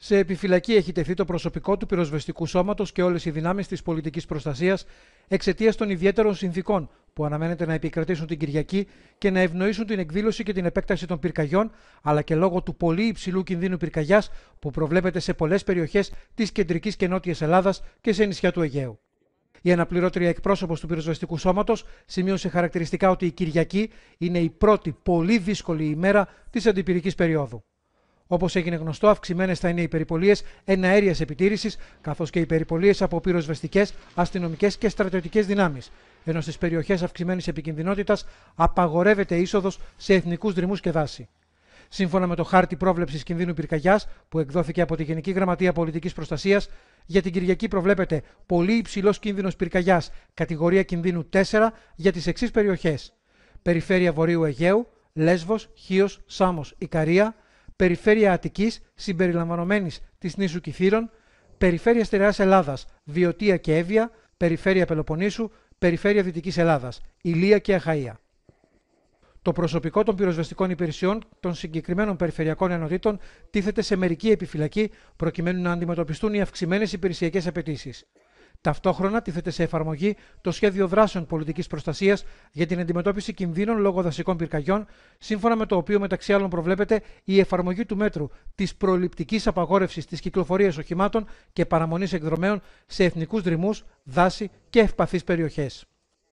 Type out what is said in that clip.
Σε επιφυλακή έχει τεθεί το προσωπικό του πυροσβεστικού σώματος και όλες οι δυνάμεις της πολιτικής προστασίας εξαιτίας των ιδιαίτερων συνθήκων που αναμένεται να επικρατήσουν την Κυριακή και να ευνοήσουν την εκδήλωση και την επέκταση των πυρκαγιών, αλλά και λόγω του πολύ υψηλού κινδύνου πυρκαγιάς που προβλέπεται σε πολλές περιοχές της κεντρικής και νότιας Ελλάδας και σε νησιά του Αιγαίου. Η αναπληρώτρια εκπρόσωπος του πυροσβεστικού σώματος σημείωσε χαρακτηριστικά ότι η Κυριακή είναι η πρώτη πολύ δύσκολη ημέρα της αντιπυρικής περίοδου. Όπως έγινε γνωστό, αυξημένες θα είναι οι περιπολίες εναέρεια επιτήρησης, καθώς και οι περιπολίες από πυροσβεστικές, αστυνομικές και στρατιωτικές δυνάμεις. Ενώ στις περιοχές αυξημένης επικινδυνότητας απαγορεύεται είσοδος σε εθνικούς δρυμούς και δάση. Σύμφωνα με το χάρτη πρόβλεψης κινδύνου πυρκαγιάς που εκδόθηκε από τη Γενική Γραμματεία Πολιτικής Προστασίας, για την Κυριακή προβλέπεται πολύ υψηλός κίνδυνος πυρκαγιάς, κατηγορία κινδύνου 4 για τις εξής περιοχές: Περιφέρεια Βορείου Αιγαίου, Λέσβος, Χίος, Σάμος, Ικαρία, Περιφέρεια Αττικής συμπεριλαμβανομένης της νήσου Κηφύρων, Περιφέρεια Στερεάς Ελλάδας, Βιωτία και Εύβοια, Περιφέρεια Πελοποννήσου, Περιφέρεια Δυτικής Ελλάδας, Ηλία και Αχαΐα. Το προσωπικό των πυροσβεστικών υπηρεσιών των συγκεκριμένων περιφερειακών ενωτήτων τίθεται σε μερική επιφυλακή προκειμένου να αντιμετωπιστούν οι αυξημένες υπηρεσιακές απαιτήσεις. Ταυτόχρονα τίθεται σε εφαρμογή το σχέδιο δράσεων πολιτικής προστασίας για την αντιμετώπιση κινδύνων λόγω δασικών πυρκαγιών, σύμφωνα με το οποίο μεταξύ άλλων προβλέπεται η εφαρμογή του μέτρου της προληπτικής απαγόρευσης της κυκλοφορίας οχημάτων και παραμονής εκδρομέων σε εθνικούς δρυμούς, δάση και ευπαθείς περιοχές.